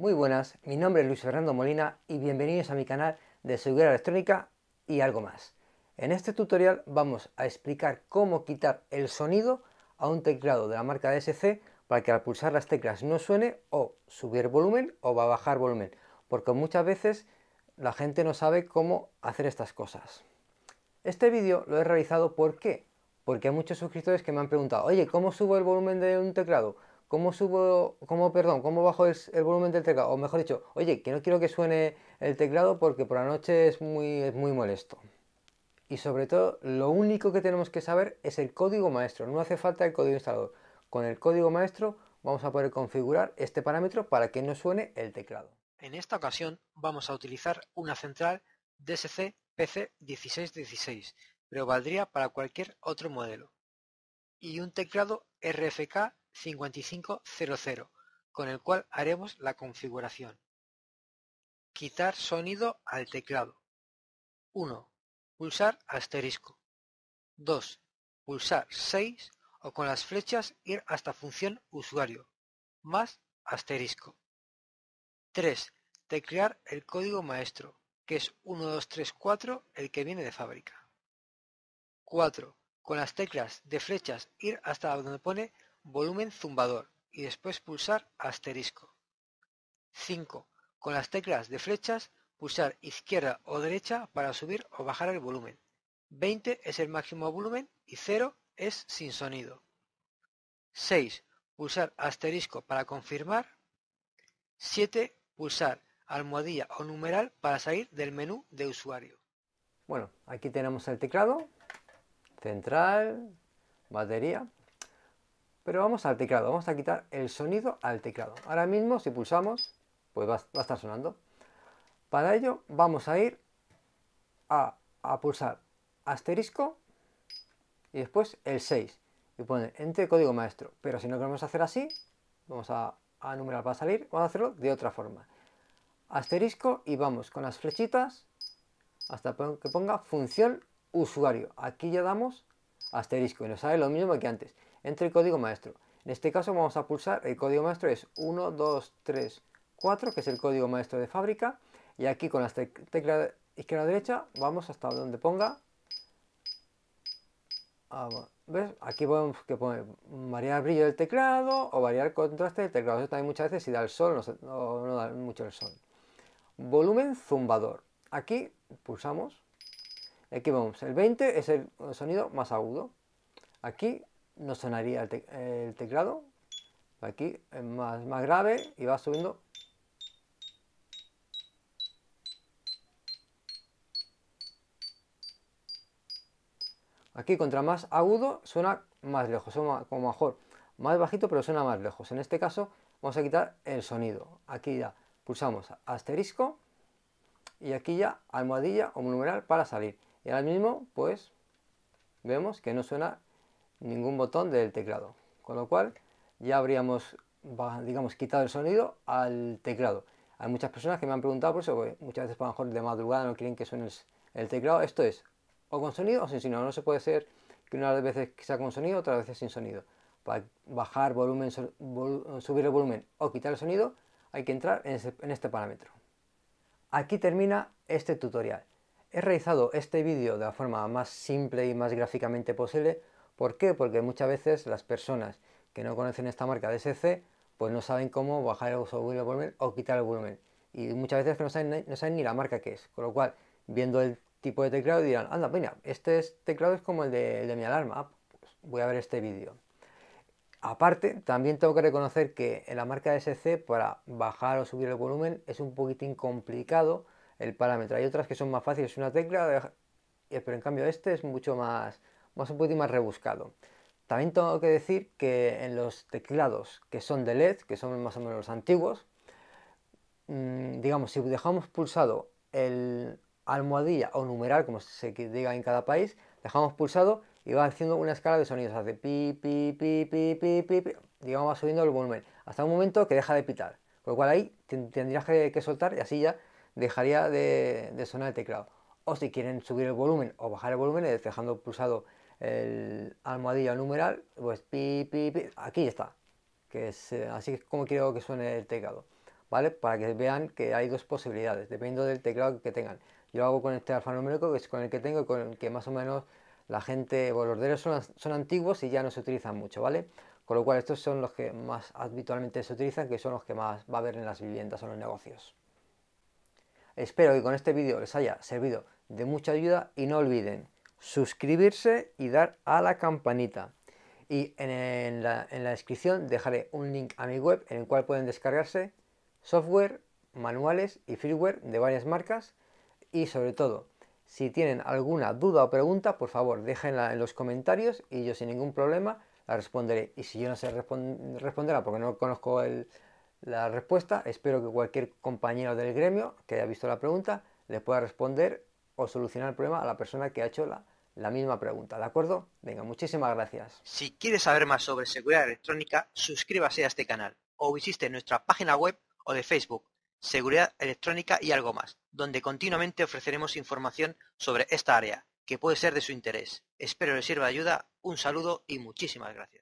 Muy buenas, mi nombre es Luis Fernando Molina y bienvenidos a mi canal de seguridad electrónica y algo más. En este tutorial vamos a explicar cómo quitar el sonido a un teclado de la marca DSC para que al pulsar las teclas no suene o subir volumen o va a bajar volumen, porque muchas veces la gente no sabe cómo hacer estas cosas. Este vídeo lo he realizado ¿por Porque hay muchos suscriptores que me han preguntado, oye, ¿cómo subo el volumen de un teclado? ¿Cómo subo, perdón, cómo bajo el, volumen del teclado? O mejor dicho, oye, que no quiero que suene el teclado porque por la noche es muy, es muy molesto. Y sobre todo, lo único que tenemos que saber es el código maestro. No hace falta el código instalador. Con el código maestro vamos a poder configurar este parámetro para que no suene el teclado. En esta ocasión vamos a utilizar una central DSC PC1616, pero valdría para cualquier otro modelo. Y un teclado RFK 5500, con el cual haremos la configuración. Quitar sonido al teclado. 1. Pulsar asterisco. 2. Pulsar 6 o con las flechas ir hasta función usuario, más asterisco. 3. Teclear el código maestro, que es 1234 el que viene de fábrica. 4. Con las teclas de flechas ir hasta donde pone Volumen zumbador y después pulsar asterisco. 5. Con las teclas de flechas pulsar izquierda o derecha para subir o bajar el volumen. 20 es el máximo volumen y 0 es sin sonido. 6. Pulsar asterisco para confirmar. 7. Pulsar almohadilla o numeral para salir del menú de usuario. Bueno, aquí tenemos el teclado, central, batería pero vamos al teclado, vamos a quitar el sonido al teclado. Ahora mismo si pulsamos, pues va, a estar sonando. Para ello vamos a ir a, pulsar asterisco y después el 6. Y pone entre código maestro. Pero si no queremos hacer así, vamos a, a numerar para salir, vamos a hacerlo de otra forma. Asterisco y vamos con las flechitas hasta que ponga función usuario. Aquí ya damos asterisco y nos sale lo mismo que antes entre el código maestro. En este caso vamos a pulsar, el código maestro es 1, 2, 3, 4, que es el código maestro de fábrica, y aquí con la tecla izquierda derecha vamos hasta donde ponga, ah, Aquí podemos que poner, variar el brillo del teclado o variar el contraste del teclado, eso también muchas veces si da el sol, no, da mucho el sol. Volumen zumbador, aquí pulsamos, aquí vamos, el 20 es el sonido más agudo, aquí no sonaría el, teclado. Aquí es más, más grave y va subiendo Aquí contra más agudo suena más lejos, como mejor, más bajito pero suena más lejos. En este caso vamos a quitar el sonido. Aquí ya pulsamos asterisco y aquí ya almohadilla o numeral para salir. Y ahora mismo pues vemos que no suena ningún botón del teclado. Con lo cual ya habríamos, digamos, quitado el sonido al teclado. Hay muchas personas que me han preguntado por eso, muchas veces por lo mejor de madrugada no quieren que suene el, teclado. Esto es, o con sonido o sin sonido. No se puede ser que unas veces sea con sonido, otras veces sin sonido. Para bajar volumen, subir el volumen o quitar el sonido, hay que entrar en este parámetro. Aquí termina este tutorial. He realizado este vídeo de la forma más simple y más gráficamente posible ¿Por qué? Porque muchas veces las personas que no conocen esta marca de SC, pues no saben cómo bajar el volumen o quitar el volumen. Y muchas veces no saben, ni la marca que es. Con lo cual, viendo el tipo de teclado dirán, anda, mira, este teclado es como el de, mi alarma. Ah, pues voy a ver este vídeo. Aparte, también tengo que reconocer que en la marca de SC para bajar o subir el volumen es un poquitín complicado el parámetro. Hay otras que son más fáciles, una tecla, pero en cambio este es mucho más, más un poquito más rebuscado. También tengo que decir que en los teclados que son de LED, que son más o menos los antiguos, mm, digamos, si dejamos pulsado el almohadilla o numeral, como se diga en cada país, dejamos pulsado y va haciendo una escala de sonidos, hace pi, pi, pi, pi, pi, pi, digamos, va subiendo el volumen, hasta un momento que deja de pitar, con lo cual ahí tendrías que, soltar y así ya dejaría de, de sonar el teclado. O si quieren subir el volumen o bajar el volumen, dejando pulsado el almohadilla numeral, pues pi, pi, pi, aquí está, que es eh, así es como quiero que suene el teclado, ¿vale? Para que vean que hay dos posibilidades, dependiendo del teclado que tengan. Yo lo hago con este alfanumérico, que es con el que tengo, con el que más o menos la gente, pues, los dedos son, son antiguos y ya no se utilizan mucho, ¿vale? Con lo cual estos son los que más habitualmente se utilizan, que son los que más va a haber en las viviendas o en los negocios. Espero que con este vídeo les haya servido de mucha ayuda y no olviden suscribirse y dar a la campanita. Y en la, descripción dejaré un link a mi web en el cual pueden descargarse software, manuales y firmware de varias marcas. Y sobre todo, si tienen alguna duda o pregunta, por favor déjenla en los comentarios y yo sin ningún problema la responderé. Y si yo no sé responderá porque no conozco la respuesta, espero que cualquier compañero del gremio que haya visto la pregunta le pueda responder o solucionar el problema a la persona que ha hecho la, misma pregunta, ¿de acuerdo? Venga, muchísimas gracias. Si quieres saber más sobre seguridad electrónica, suscríbase a este canal o visite nuestra página web o de Facebook, Seguridad Electrónica y algo más, donde continuamente ofreceremos información sobre esta área, que puede ser de su interés. Espero les sirva de ayuda, un saludo y muchísimas gracias.